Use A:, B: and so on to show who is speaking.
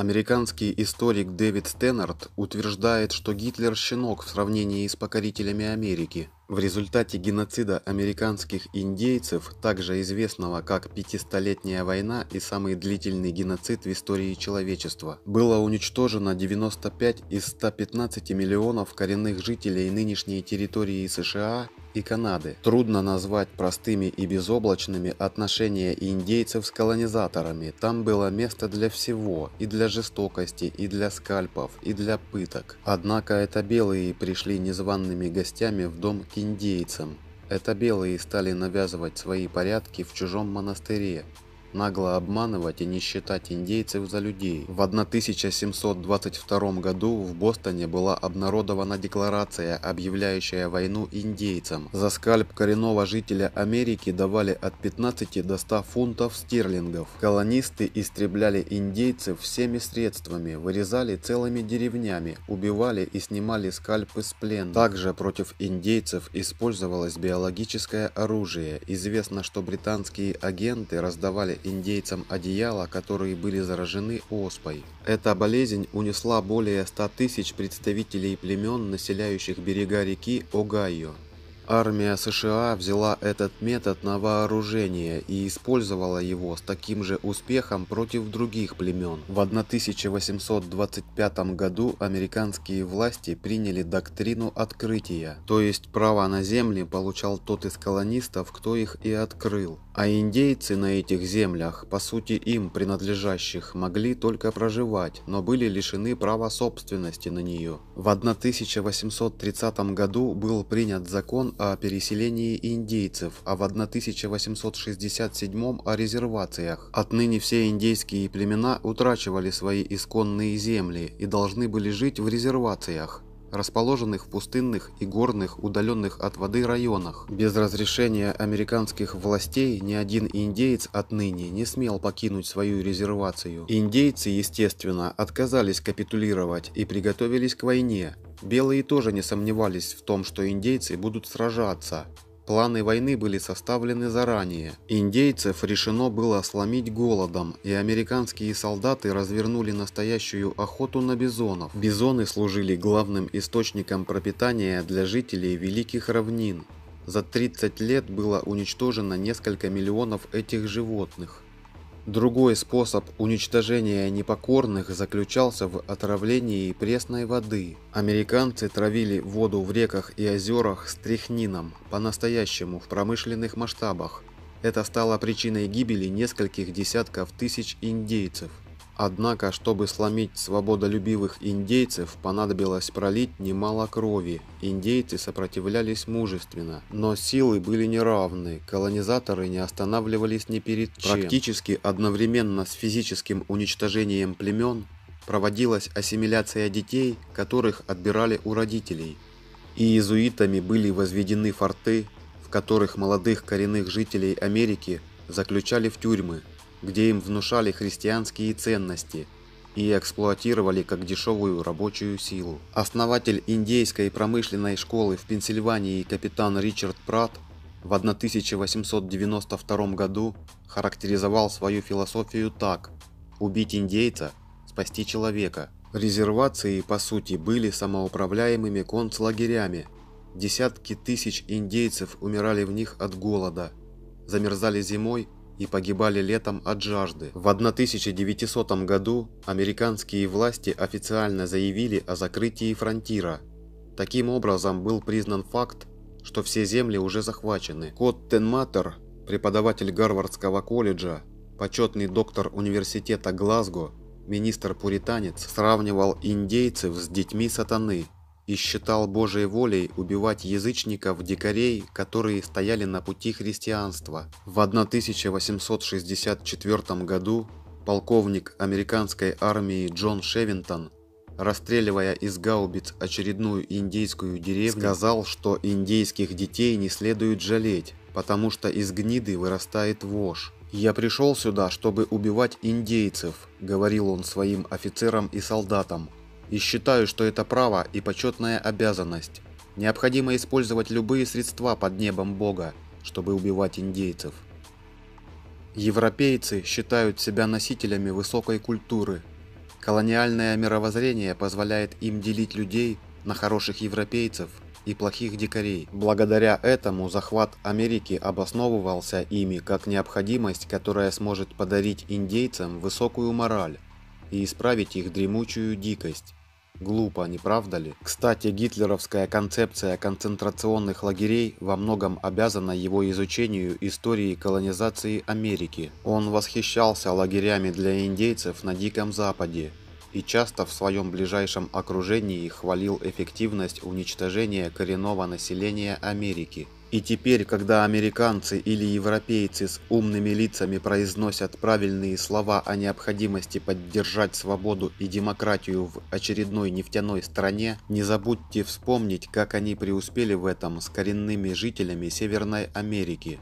A: Американский историк Дэвид Стэннард утверждает, что Гитлер – щенок в сравнении с покорителями Америки. В результате геноцида американских индейцев, также известного как Пятистолетняя война и самый длительный геноцид в истории человечества, было уничтожено 95 из 115 миллионов коренных жителей нынешней территории США и Канады. Трудно назвать простыми и безоблачными отношения индейцев с колонизаторами. Там было место для всего, и для жестокости, и для скальпов, и для пыток. Однако это белые пришли незваными гостями в дом Киева индейцам. Это белые стали навязывать свои порядки в чужом монастыре, нагло обманывать и не считать индейцев за людей. В 1722 году в Бостоне была обнародована декларация, объявляющая войну индейцам. За скальп коренного жителя Америки давали от 15 до 100 фунтов стерлингов. Колонисты истребляли индейцев всеми средствами, вырезали целыми деревнями, убивали и снимали скальпы с плен. Также против индейцев использовалось биологическое оружие. Известно, что британские агенты раздавали индейцам одеяла, которые были заражены оспой. Эта болезнь унесла более 100 тысяч представителей племен, населяющих берега реки Огайо. Армия США взяла этот метод на вооружение и использовала его с таким же успехом против других племен. В 1825 году американские власти приняли доктрину открытия, то есть право на земли получал тот из колонистов, кто их и открыл. А индейцы на этих землях, по сути им принадлежащих, могли только проживать, но были лишены права собственности на нее. В 1830 году был принят закон о переселении индейцев, а в 1867 о резервациях. Отныне все индейские племена утрачивали свои исконные земли и должны были жить в резервациях расположенных в пустынных и горных, удаленных от воды районах. Без разрешения американских властей ни один индейец отныне не смел покинуть свою резервацию. Индейцы, естественно, отказались капитулировать и приготовились к войне. Белые тоже не сомневались в том, что индейцы будут сражаться, Планы войны были составлены заранее. Индейцев решено было сломить голодом, и американские солдаты развернули настоящую охоту на бизонов. Бизоны служили главным источником пропитания для жителей Великих Равнин. За 30 лет было уничтожено несколько миллионов этих животных. Другой способ уничтожения непокорных заключался в отравлении пресной воды. Американцы травили воду в реках и озерах стрихнином, по-настоящему в промышленных масштабах. Это стало причиной гибели нескольких десятков тысяч индейцев. Однако, чтобы сломить свободолюбивых индейцев, понадобилось пролить немало крови. Индейцы сопротивлялись мужественно, но силы были неравны, колонизаторы не останавливались ни перед чем. Практически одновременно с физическим уничтожением племен проводилась ассимиляция детей, которых отбирали у родителей. И иезуитами были возведены форты, в которых молодых коренных жителей Америки заключали в тюрьмы где им внушали христианские ценности и эксплуатировали как дешевую рабочую силу. Основатель индейской промышленной школы в Пенсильвании капитан Ричард Пратт в 1892 году характеризовал свою философию так «убить индейца, спасти человека». Резервации, по сути, были самоуправляемыми концлагерями. Десятки тысяч индейцев умирали в них от голода, замерзали зимой и погибали летом от жажды. В 1900 году американские власти официально заявили о закрытии фронтира. Таким образом был признан факт, что все земли уже захвачены. Кот Тенматер, преподаватель Гарвардского колледжа, почетный доктор университета Глазго, министр-пуританец, сравнивал индейцев с детьми сатаны – и считал Божьей волей убивать язычников-дикарей, которые стояли на пути христианства. В 1864 году полковник американской армии Джон Шевинтон, расстреливая из гаубиц очередную индейскую деревню, сказал, что индейских детей не следует жалеть, потому что из гниды вырастает вошь. «Я пришел сюда, чтобы убивать индейцев», – говорил он своим офицерам и солдатам, и считаю, что это право и почетная обязанность. Необходимо использовать любые средства под небом Бога, чтобы убивать индейцев. Европейцы считают себя носителями высокой культуры. Колониальное мировоззрение позволяет им делить людей на хороших европейцев и плохих дикарей. Благодаря этому захват Америки обосновывался ими как необходимость, которая сможет подарить индейцам высокую мораль и исправить их дремучую дикость. Глупо, не правда ли? Кстати, гитлеровская концепция концентрационных лагерей во многом обязана его изучению истории колонизации Америки. Он восхищался лагерями для индейцев на Диком Западе и часто в своем ближайшем окружении хвалил эффективность уничтожения коренного населения Америки – и теперь, когда американцы или европейцы с умными лицами произносят правильные слова о необходимости поддержать свободу и демократию в очередной нефтяной стране, не забудьте вспомнить, как они преуспели в этом с коренными жителями Северной Америки.